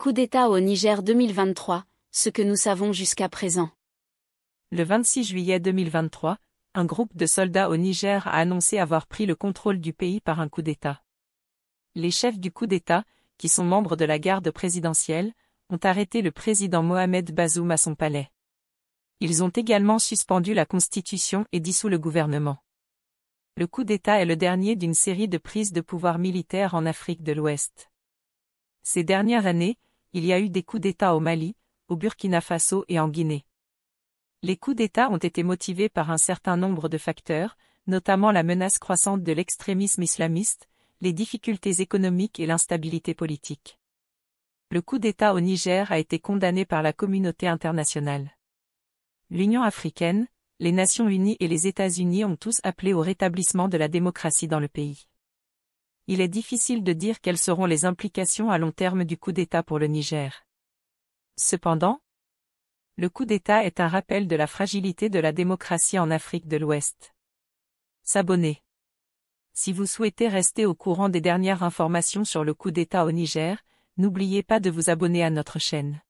Coup d'État au Niger 2023, ce que nous savons jusqu'à présent. Le 26 juillet 2023, un groupe de soldats au Niger a annoncé avoir pris le contrôle du pays par un coup d'État. Les chefs du coup d'État, qui sont membres de la garde présidentielle, ont arrêté le président Mohamed Bazoum à son palais. Ils ont également suspendu la constitution et dissous le gouvernement. Le coup d'État est le dernier d'une série de prises de pouvoir militaires en Afrique de l'Ouest. Ces dernières années, il y a eu des coups d'État au Mali, au Burkina Faso et en Guinée. Les coups d'État ont été motivés par un certain nombre de facteurs, notamment la menace croissante de l'extrémisme islamiste, les difficultés économiques et l'instabilité politique. Le coup d'État au Niger a été condamné par la communauté internationale. L'Union africaine, les Nations unies et les États-Unis ont tous appelé au rétablissement de la démocratie dans le pays il est difficile de dire quelles seront les implications à long terme du coup d'État pour le Niger. Cependant, le coup d'État est un rappel de la fragilité de la démocratie en Afrique de l'Ouest. S'abonner. Si vous souhaitez rester au courant des dernières informations sur le coup d'État au Niger, n'oubliez pas de vous abonner à notre chaîne.